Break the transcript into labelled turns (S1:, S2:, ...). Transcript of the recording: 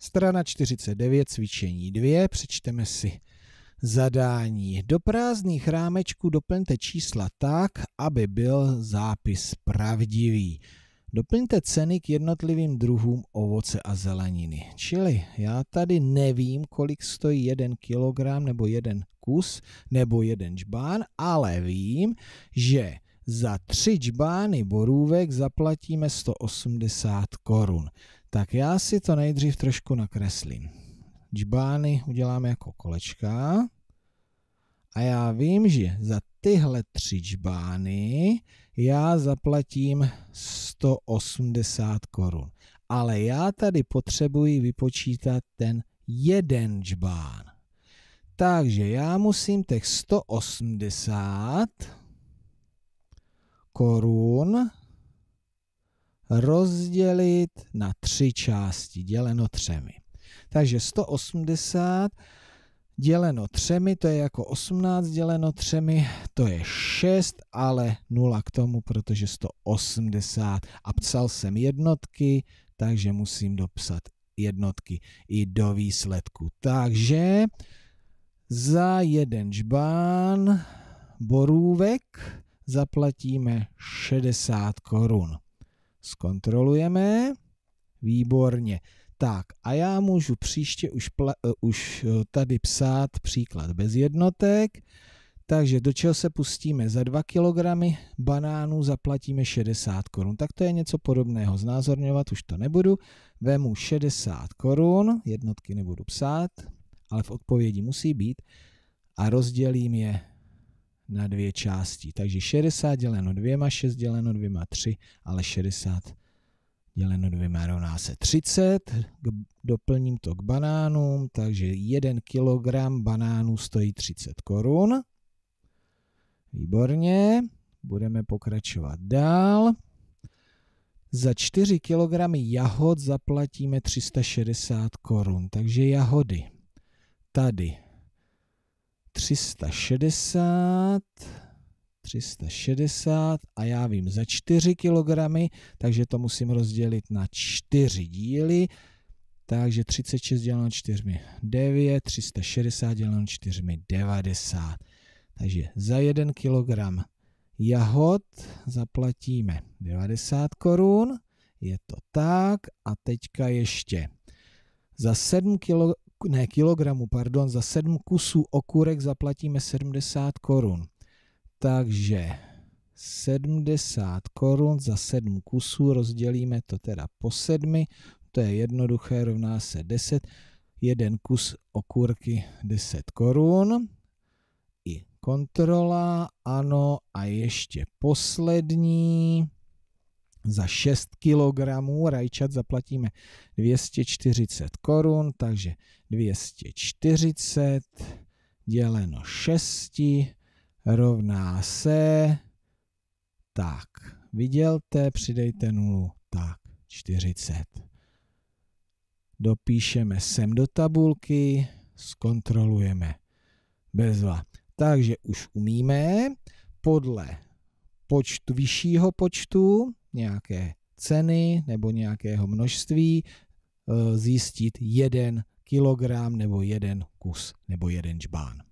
S1: Strana 49, cvičení 2, přečteme si zadání. Do prázdných rámečků doplňte čísla tak, aby byl zápis pravdivý. Doplňte ceny k jednotlivým druhům ovoce a zeleniny. Čili já tady nevím, kolik stojí jeden kilogram nebo jeden kus nebo jeden čbán, ale vím, že za tři čbány borůvek zaplatíme 180 korun. Tak já si to nejdřív trošku nakreslím. Džbány uděláme jako kolečka. A já vím, že za tyhle tři džbány já zaplatím 180 korun. Ale já tady potřebuji vypočítat ten jeden džbán. Takže já musím těch 180 korun rozdělit na tři části, děleno třemi. Takže 180 děleno třemi, to je jako 18 děleno třemi, to je 6, ale 0 k tomu, protože 180. A psal jsem jednotky, takže musím dopsat jednotky i do výsledku. Takže za jeden žbán borůvek zaplatíme 60 korun. Zkontrolujeme. Výborně. Tak a já můžu příště už, pla, uh, už eh, tady psát příklad bez jednotek. Takže do čeho se pustíme? Za 2 kg banánů zaplatíme 60 korun. Tak to je něco podobného. Znázorňovat už to nebudu. Vemu 60 korun, jednotky nebudu psát, ale v odpovědi musí být a rozdělím je na dvě části. Takže 60 děleno dvěma, 6 děleno dvěma, 3, ale 60 děleno dvěma rovná se 30. doplním to k banánům, takže 1 kg banánů stojí 30 korun. Výborně, budeme pokračovat dál. Za 4 kg jahod zaplatíme 360 korun, takže jahody. Tady 360, 360 a já vím za 4 kg, takže to musím rozdělit na 4 díly, takže 36 děleno 4 9, 360 děleno 4 90. Takže za 1 kg jahod zaplatíme 90 korun, je to tak a teďka ještě za 7 kg ne kilogramu, pardon, za 7 kusů okurek zaplatíme 70 korun. Takže 70 korun za 7 kusů, rozdělíme to teda po 7, to je jednoduché, rovná se 10, jeden kus okurky 10 korun, i kontrola, ano, a ještě poslední, za 6 kg rajčat zaplatíme 240 korun, takže 240 děleno 6 rovná se, tak, vidělte, přidejte 0, tak, 40. Dopíšeme sem do tabulky, zkontrolujeme. Bezva. Takže už umíme podle počtu vyššího počtu nějaké ceny nebo nějakého množství eh, zjistit jeden kilogram nebo jeden kus nebo jeden čbán.